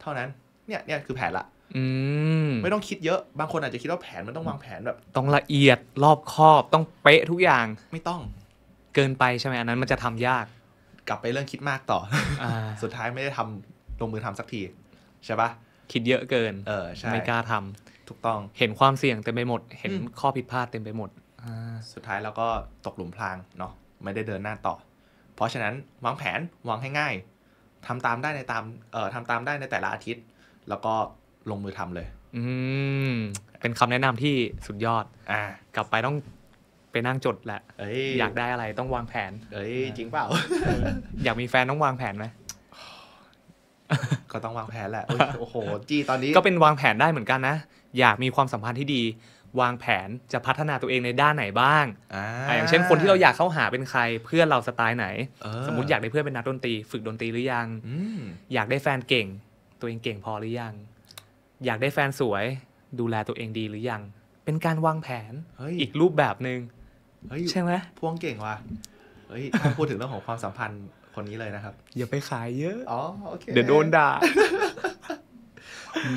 เท่านั้นเนี่ยเนี่ยคือแผนละไม่ต้องคิดเยอะ บางคนอาจจะคิดว่าแผนมันต้องวางแผนแบบต้องละเอียดรอบคอบต้องเป๊ะทุกอย่างไม่ต้อง เกินไปใช่ไหมอันนั้นมันจะทำยาก กลับไปเรื่องคิดมากต่ออ่าสุดท้ายไม่ได้ทำลงมือทำสักที ใช่ปะคิดเยอะเกิน เออใช่ไม่กล้าทำถูกต้องเห็นความเสี่ยงเต็มไปหมด เห็นข้อผิดพลาดเต็มไปหมดอสุดท้ายเราก็ตกหลุมพรางเนาะไม่ได้เดินหน้าต่อ เพราะฉะนั้นวางแผนวางให้ง่ายทำตามได้ในตามเอ่อทำตามได้ในแต่ละอาทิตย์ แล้วก็ลงมือทำเลย อืเป็นคำแนะนำที่สุดยอดอ่ากลับไปต้องไปนั่งจดแหละ อยากได้อะไรต้องวางแผน เอ้ยจริงเปล่า อยากมีแฟนต้องวางแผนไหมก็ต้องวางแผนแหละโอ้โห จี้ตอนนี้ ก็เป็นวางแผนได้เหมือนกันนะ อยากมีความสัมพันธ์ที่ดี วางแผนจะพัฒนาตัวเองในด้านไหนบ้างออย่างเช่นคนที่เราอยากเข้าหาเป็นใครเพื่อนเราสไตล์ไหน สมมติอยากได้เพื่อนเป็นนักดนตรี ฝึกดนตรีหรือยังอยากได้แฟนเก่งตัวเองเก่งพอหรือยังอยากได้แฟนสวยดูแลตัวเองดีหรือยัง เป็นการวางแผนอีกรูปแบบหนึ่งใช่ไหมพวงเก่งว่ะเฮ้ยาพูดถึงเรื่องของความสัมพันธ์คนนี้เลยนะครับ อย่าไปขายเยอะอ๋อโอเคเดี๋ยวโดนด่า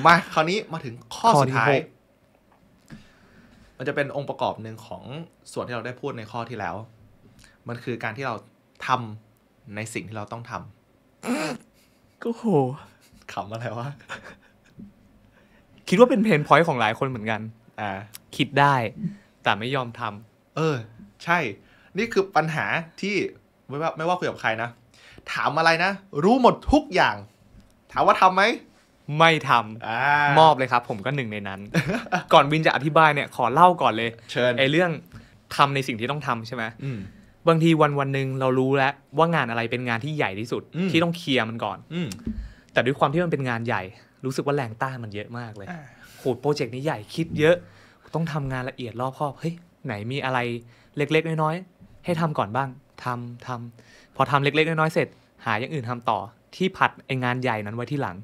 มาคราวนี้มาถึงข้อสุดท้าย มันจะเป็นองค์ประกอบหนึ่งของส่วนที่เราได้พูดในข้อที่แล้ว มันคือการที่เราทำในสิ่งที่เราต้องทำก็โหขำอะไรวะคิดว่าเป็นเพนพอยต์ของหลายคนเหมือนกัน อ่า คิดได้ แต่ไม่ยอมทำ เออ ใช่ นี่คือปัญหาที่ ไม่ว่าไม่ว่าคุยกับใครนะ ถามอะไรนะ รู้หมดทุกอย่าง ถามว่าทํำไหม ไม่ทำมอบเลยครับ ผมก็หนึ่งในนั้น ก่อนวินจะอธิบายเนี่ย ขอเล่าก่อนเลย เชิญไอเรื่องทำในสิ่งที่ต้องทำใช่ไหมบางทีวันวันหนึ่งเรารู้แล้วว่างานอะไรเป็นงานที่ใหญ่ที่สุด ที่ต้องเคลียร์มันก่อน อืแต่ด้วยความที่มันเป็นงานใหญ่รู้สึกว่าแรงต้านมันเยอะมากเลยโหดโปรเจกต์นี้ใหญ่คิดเยอะ ต้องทำงานละเอียดรอบคอบ เฮ้ยไหนมีอะไรเล็กๆ น้อยๆให้ทำก่อนบ้าง ทำทำพอทำเล็กๆน้อยๆเสร็จ หาอย่างอื่นทำต่อ ที่ผัดไองานใหญ่นั้นไว้ที่หลัง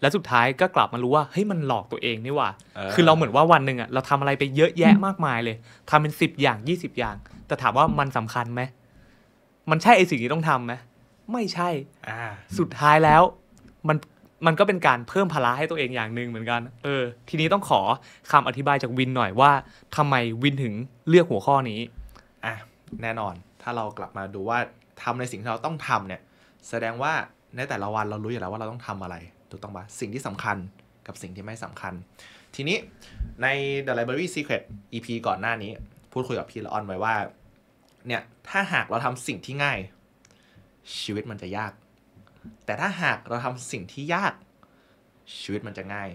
แล้วสุดท้ายก็กลับมารู้ว่าเฮ้ยมันหลอกตัวเองนี่ว่า คือเราเหมือนว่าวันหนึ่งอะเราทำอะไรไปเยอะแยะมากมายเลย ทำเป็นสิบอย่างยี่สิบอย่างแต่ถามว่ามันสำคัญไหมมันใช่ไอสิ่งที่ต้องทํำไหมไม่ใช่อ่า สุดท้ายแล้วมันมันก็เป็นการเพิ่มภาระให้ตัวเองอย่างหนึ่งเหมือนกัน เออ ทีนี้ต้องขอคำอธิบายจากวินหน่อยว่า ทำไมวินถึงเลือกหัวข้อนี้ อ่ะ แน่นอน ถ้าเรากลับมาดูว่าทำในสิ่งที่เราต้องทำเนี่ย แสดงว่าในแต่ละวันเรารู้อยู่แล้วว่าเราต้องทำอะไร ถูกต้องปะสิ่งที่สำคัญ กับสิ่งที่ไม่สำคัญ ทีนี้ใน The Library Secret EP ก่อนหน้านี้ พูดคุยกับพีละออนไว้ว่า เนี่ย ถ้าหากเราทำสิ่งที่ง่าย ชีวิตมันจะยากแต่ถ้าหากเราทำสิ่งที่ยาก ชีวิตมันจะง่าย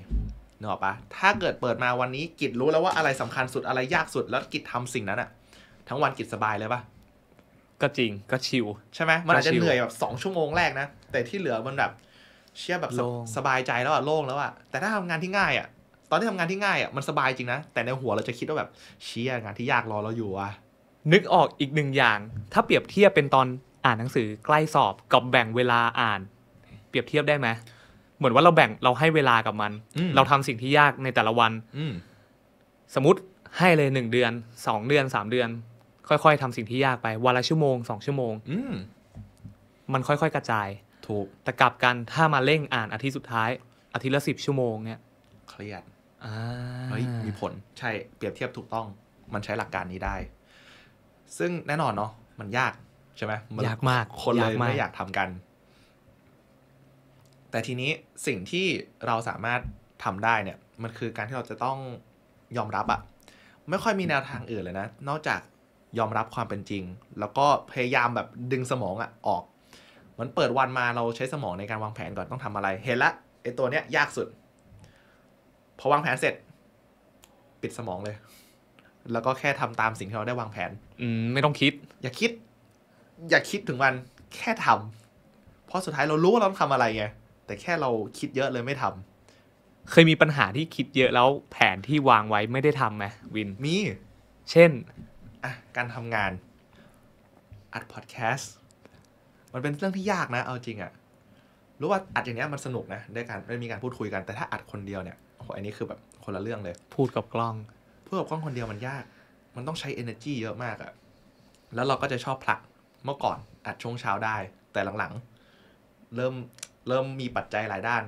นึกออกปะถ้าเกิดเปิดมาวันนี้กิจรู้แล้วว่าอะไรสำคัญสุดอะไรยากสุดแล้วกิจทำสิ่งนั้นอะทั้งวันกิจสบายเลยปะก็จริงก็ชิลใช่ไหมมันอาจจะเหนื่อยแบบสองชั่วโมงแรกนะ แต่ที่เหลือมันแบบเชื่อแบบสบายใจแล้วอะโล่งแล้วอะแต่ถ้าทำงานที่ง่ายอะตอนที่ทำงานที่ง่ายอะมันสบายจริงนะ แต่ในหัวเราจะคิดว่าแบบเชี่์งานที่ยากรอเราอยู่อะนึกออกอีกหนึ่งอย่างถ้าเปรียบเทียบเป็นตอนอ่านหนังสือใกล้สอบกับแบ่งเวลาอ่าน เปรียบเทียบได้ไหมเหมือนว่าเราแบ่งเราให้เวลากับมัน เราทำสิ่งที่ยากในแต่ละวันสมมติให้เลยหนึ่งเดือนสองเดือนสามเดือน ค่อยๆทำสิ่งที่ยากไป วันละชั่วโมงสองชั่วโมงมันค่อยๆกระจาย ถูกแต่กลับกันถ้ามาเร่งอ่านอาทิตย์สุดท้ายอาทิตย์ละสิบชั่วโมงเนี่ยเครียดเฮ้ยมีผลใช่เปรียบเทียบถูกต้องมันใช้หลักการนี้ได้ ซึ่งแน่นอนเนาะมันยากช่ไหมยากมากคนเลยไม่อยากทำกัน แต่ทีนี้สิ่งที่เราสามารถทำได้เนี่ย มันคือการที่เราจะต้องยอมรับอะไม่ค่อยมีแนวทางอื่นเลยนะ นอกจากยอมรับความเป็นจริง แล้วก็พยายามแบบดึงสมองอะออกเหมือนเปิดวันมาเราใช้สมองในการวางแผนก่อนต้องทำอะไร เห็นละไอตัวเนี้ยยากสุดพอวางแผนเสร็จ ปิดสมองเลย แล้วก็แค่ทำตามสิ่งที่เราได้วางแผน อืมไม่ต้องคิด อย่าคิดอย่าคิดถึงมันแค่ทำ เพราะสุดท้ายเรารู้ว่าเราต้องทำอะไรไง แต่แค่เราคิดเยอะเลยไม่ทำ เคยมีปัญหาที่คิดเยอะแล้ว แผนที่วางไว้ไม่ได้ทำไหมวิน มี เช่น อ่ะ การทำงาน อัดพอดแคสต์ มันเป็นเรื่องที่ยากนะเอาจริงอะรู้ว่าอัดอย่างเนี้ยมันสนุกนะได้การได้มีการพูดคุยกัน แต่ถ้าอัดคนเดียวเนี่ยโอ้โหอันนี้คือแบบคนละเรื่องเลย พูดกับกล้อง พูดกับกล้องคนเดียวมันยาก มันต้องใช้ energy เยอะมากอะแล้วเราก็จะชอบผลักเมื่อก่อนอัดช่วงเช้าได้แต่หลังๆ เริ่มเริ่มมีปัจจัยหลายด้าน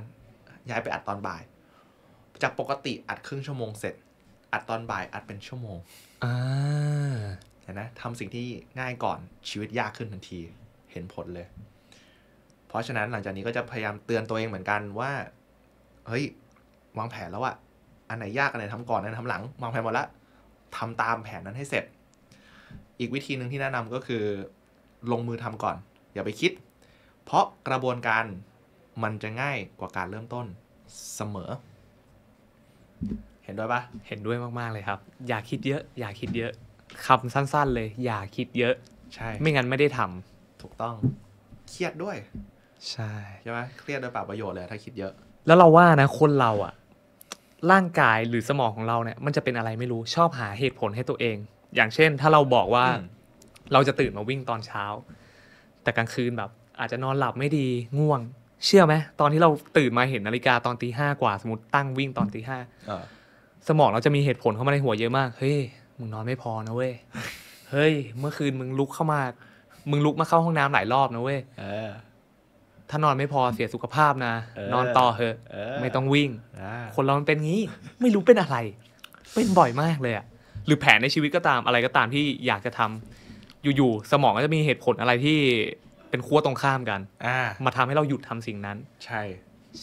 ย้ายไปอัดตอนบ่าย จากปกติอัดครึ่งชั่วโมงเสร็จ อัดตอนบ่ายอัดเป็นชั่วโมง อ่าเห็นไหมทำสิ่งที่ง่ายก่อนชีวิตยากขึ้นทันทีเห็นผลเลย เพราะฉะนั้นหลังจากนี้ก็จะพยายามเตือนตัวเองเหมือนกันว่า เฮ้ย วางแผนแล้วอะอันไหนยากอันไหนทำก่อนอันไหนทำหลังวางแผนหมดละทำตามแผนนั้นให้เสร็จ อีกวิธีหนึ่งที่แนะนำก็คือลงมือทำก่อนอย่าไปคิด เพราะกระบวนการมันจะง่ายกว่าการเริ่มต้น เสมอ เห็นด้วยปะเห็นด้วยมากๆเลยครับ อย่าคิดเยอะ อย่าคิดเยอะคำสั้นๆเลยอย่าคิดเยอะ ใช่ไม่งั้นไม่ได้ทำถูกต้อง เครียดด้วย ใช่ใช่ไหมเครียดโดยปล่าประโยชน์เลยถ้าคิดเยอะ แล้วเราว่านะคนเราอะร่างกายหรือสมองของเราเนี่ยมันจะเป็นอะไรไม่รู้ชอบหาเหตุผลให้ตัวเอง อย่างเช่นถ้าเราบอกว่าเราจะตื่นมาวิ่งตอนเช้า แต่กลางคืนแบบ อาจจะนอนหลับไม่ดีง่วง เชื่อไหมตอนที่เราตื่นมาเห็นนาฬิกาตอนตีห้ากว่า สมมติตั้งวิ่งตอนตีห้าสมองเราจะมีเหตุผลเข้ามาในหัวเยอะมาก เฮ้ย มึงนอนไม่พอนะเว้ยเฮ้ยเมื่อคืนมึงลุกเข้ามา มึงลุกมาเข้าห้องน้ำหลายรอบนะเว้ยถ้านอนไม่พอเสียสุขภาพนะ นอนต่อเถอะ ไม่ต้องวิ่งคนเรามันเป็นงี้ ไม่รู้เป็นอะไร เป็นบ่อยมากเลยอะหรือแผนในชีวิตก็ตามอะไรก็ตามที่อยากจะทำอยู่ๆสมองก็จะมีเหตุผลอะไรที่เป็นขั้วตรงข้ามกันอ่ามาทำให้เราหยุดทำสิ่งนั้น ใช่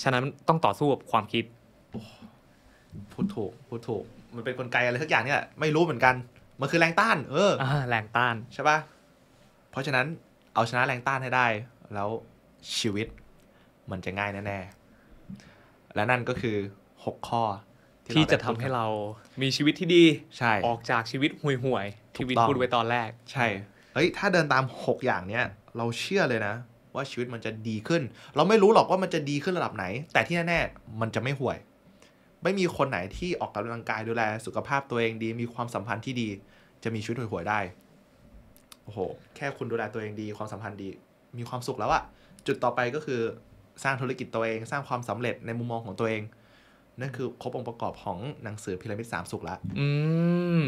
ฉะนั้นต้องต่อสู้กับความคิดพูดถูกพูดถูกมันเป็นกลไกอะไรสักอย่างเนี่ย ไม่รู้เหมือนกัน มันคือแรงต้าน เอออ่แรงต้านใช่ปะ่ะเพราะฉะนั้นเอาชนะแรงต้านให้ได้ แล้วชีวิต มันจะง่ายแน่ๆและนั่นก็คือ6ข้อที่จะทำให้เรามีชีวิตที่ดี ใช่ ออกจากชีวิตห่วยๆที่วินพูดไว้ตอนแรก ใช่เฮ้ยถ้าเดินตาม 6 อย่างเนี้ยเราเชื่อเลยนะ ว่าชีวิตมันจะดีขึ้น เราไม่รู้หรอกว่ามันจะดีขึ้นระดับไหน แต่ที่แน่ๆมันจะไม่ห่วย ไม่มีคนไหนที่ออกกำลังกายดูแล สุขภาพตัวเองดี มีความสัมพันธ์ที่ดี จะมีชีวิตห่วยๆได้โอ้โห แค่คุณดูแลตัวเองดีความสัมพันธ์ดี มีความสุขแล้วอะจุดต่อไปก็คือสร้างธุรกิจตัวเอง สร้างความสำเร็จในมุมมองของตัวเอง นั่นคือ ครบองค์ประกอบของหนังสือพีระมิดสามสุขละ อืม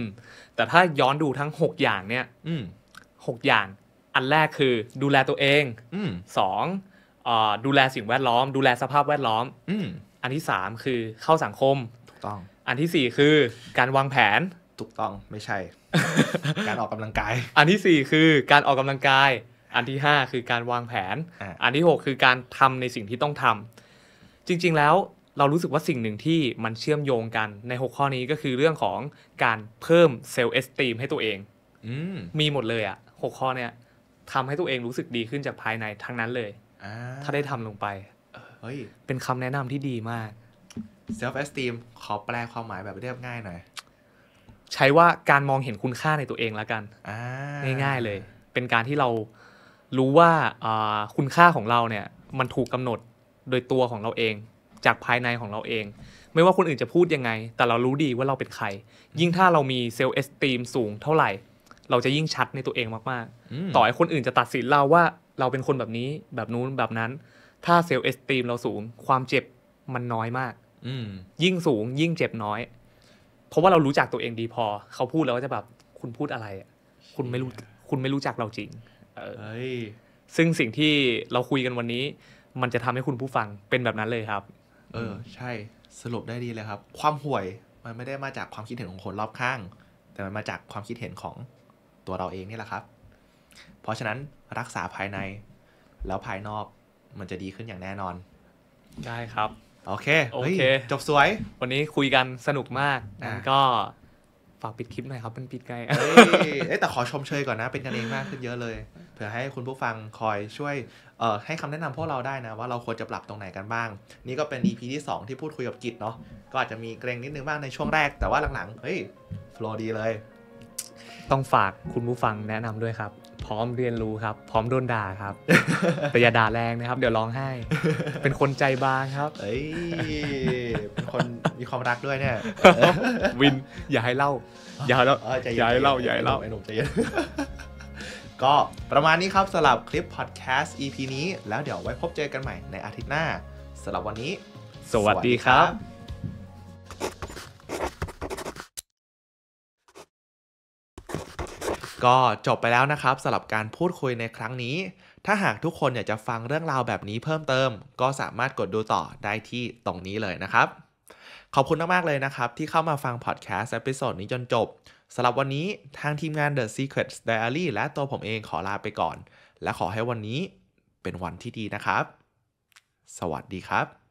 แต่ถ้าย้อนดูทั้งหกอย่างเนี่ยอืมหกอย่าง อันแรกคือดูแลตัวเองสองดูแลสิ่งแวดล้อม ดูแลสภาพแวดล้อมอันที่สามคือเข้าสังคม ถูกต้อง อันที่สี่คือการวางแผน ถูกต้อง ไม่ใช่ การออกกำลังกาย อันที่สี่คือการออกกำลังกาย อันที่ห้าคือการวางแผน อันที่หกคือการทำในสิ่งที่ต้องทำ จริง ๆแล้วเรารู้สึกว่าสิ่งหนึ่งที่มันเชื่อมโยงกันในหกข้อนี้ก็คือเรื่องของการเพิ่มเซลล์เอสตีมให้ตัวเอง มีหมดเลยอะ6ข้อเนี่ยทำให้ตัวเองรู้สึกดีขึ้นจากภายในทั้งนั้นเลยถ้าได้ทำลงไปเฮ้ยเป็นคำแนะนำที่ดีมาก self esteem ขอแปลความหมายแบบเรียบง่ายหน่อยใช้ว่าการมองเห็นคุณค่าในตัวเองแล้วกันง่ายๆเลย เป็นการที่เรารู้ว่าคุณค่าของเราเนี่ย มันถูกกำหนดโดยตัวของเราเอง จากภายในของเราเอง ไม่ว่าคนอื่นจะพูดยังไง แต่เรารู้ดีว่าเราเป็นใคร ยิ่งถ้าเรามีเซลล์เอสตีมสูงเท่าไหร่เราจะยิ่งชัดในตัวเองมากๆ ต่อให้คนอื่นจะตัดสินเราว่าเราเป็นคนแบบนี้แบบนู้นแบบนั้น ถ้า เซลล์เอสตีมเราสูง ความเจ็บมันน้อยมากยิ่งสูง ยิ่งเจ็บน้อย เพราะว่าเรารู้จักตัวเองดีพอเขาพูดแล้วก็จะแบบคุณพูดอะไร คุณไม่รู้คุณไม่รู้จักเราจริงซึ่งสิ่งที่เราคุยกันวันนี้ มันจะทำให้คุณผู้ฟังเป็นแบบนั้นเลยครับ เออ ใช่สรุปได้ดีเลยครับ ความห่วยมันไม่ได้มาจากความคิดเห็นของคนรอบข้าง แต่มันมาจากความคิดเห็นของตัวเราเองนี่แหละครับ เพราะฉะนั้นรักษาภายใน แล้วภายนอก มันจะดีขึ้นอย่างแน่นอน ได้ครับ โอเคโอเคจบสวย วันนี้คุยกันสนุกมากงั้นก็ฝากปิดคลิปหน่อยครับเป็นปิดไกลเอ้ยแต่ขอชมเชยก่อนนะ เป็นกันเองมากขึ้นเยอะเลย เผื่อให้คุณผู้ฟังคอยช่วย เอ่อให้คำแนะนำพวกเราได้นะ ว่าเราควรจะปรับตรงไหนกันบ้างนี่ก็เป็น EP ที่ 2 ที่พูดคุยกับกิจเนาะก็อาจจะมีเกรงนิดนึงบ้างในช่วงแรกแต่ว่าหลังๆเฮ้ยฟลอดีเลยต้องฝากคุณผู้ฟังแนะนำด้วยครับ พร้อมเรียนรู้ครับ พร้อมโดนด่าครับแต่อย่าด่าแรงนะครับ เดี๋ยวร้องไห้ เป็นคนใจบางครับ เอ้ย เป็นคนมีความรักด้วยเนี่ย วิน อย่าให้เล่า อย่าให้เล่า อย่าให้เล่าอย่าให้เล่าไอ้หนุ่มใจเย็นก็ประมาณนี้ครับสำหรับคลิปพอดแคสต์ EP นี้แล้วเดี๋ยวไว้พบเจอกันใหม่ในอาทิตย์หน้าสำหรับวันนี้ สวัสดีครับก็จบไปแล้วนะครับสำหรับการพูดคุยในครั้งนี้ ถ้าหากทุกคนอยากจะฟังเรื่องราวแบบนี้เพิ่มเติม ก็สามารถกดดูต่อได้ที่ตรงนี้เลยนะครับ ขอบคุณมากๆเลยนะครับ ที่เข้ามาฟังพอดแคสต์เอพิโซดนี้จนจบสำหรับวันนี้ทางทีมงาน The Secret Diary และตัวผมเองขอลาไปก่อน และขอให้วันนี้เป็นวันที่ดีนะครับ สวัสดีครับ